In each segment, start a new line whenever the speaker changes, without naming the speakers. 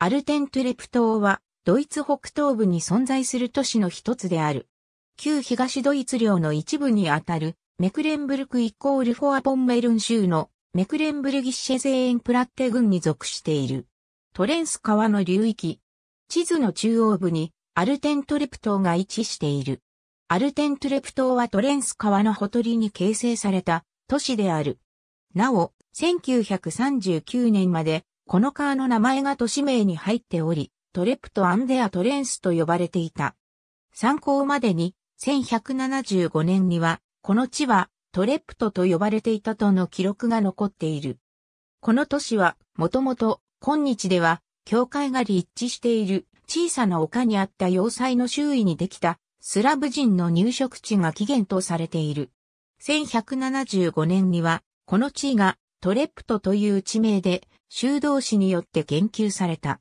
アルテントレプ島は、ドイツ北東部に存在する都市の一つである。旧東ドイツ領の一部にあたる、メクレンブルクイコールフォアポンメルン州のメクレンブルギッシェゼーンプラッテ郡に属している。トレンス川の流域。地図の中央部にアルテントレプ島が位置している。アルテントレプ島はトレンス川のほとりに形成された都市である。なお、1939年までこの川の名前が都市名に入っており、トレプト・アンデア・トレンスと呼ばれていた。参考までに、1175年には、この地はトレプトと呼ばれていたとの記録が残っている。この都市は、もともと、今日では、教会が立地している小さな丘にあった要塞の周囲にできたスラブ人の入植地が起源とされている。1175年には、この地がトレプトという地名で修道士によって研究された。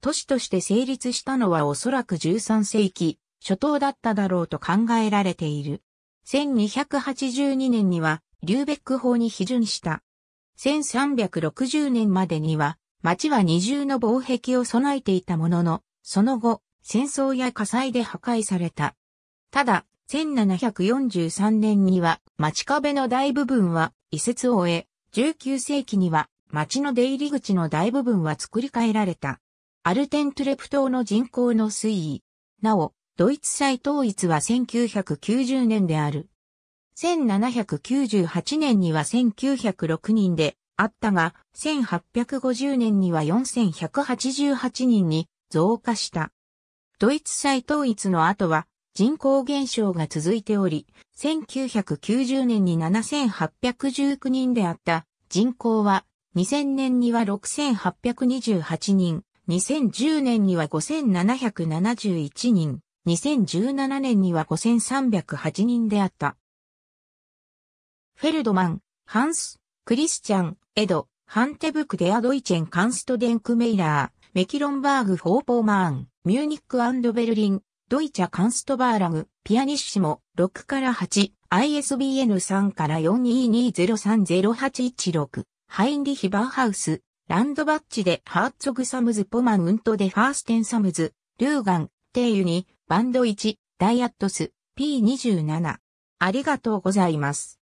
都市として成立したのはおそらく13世紀初頭だっただろうと考えられている。1282年にはリューベック法に批准した。1360年までには町は二重の防壁を備えていたものの、その後、戦争や火災で破壊された。ただ、1743年には町壁の大部分は移設を終え、19世紀には町の出入り口の大部分は作り変えられた。アルテントゥレプ島の人口の推移。なお、ドイツ再統一は1990年である。1798年には1906人であったが、1850年には4188人に増加した。ドイツ再統一の後は人口減少が続いており、1990年に7819人であった人口は2000年には6828人、2010年には5771人、2017年には5308人であった。フェルドマン、ハンス、クリスチャン、エド、ハンテブクデアドイチェンカンストデンクメイラー、メキロンバーグ・フォーポーマーン、ミューニックベルリン、ドイチャ・カンストバーラグ、ピアニッシモ、6から8、ISBN3 から4220308116。ハインリヒ・バーハウス、ランドバッチでハーツォグ・サムズ・ポマン・ウント・デ・ファーステン・サムズ、ルーガン、テイユに、バンド1、ダイアットス、P27。ありがとうございます。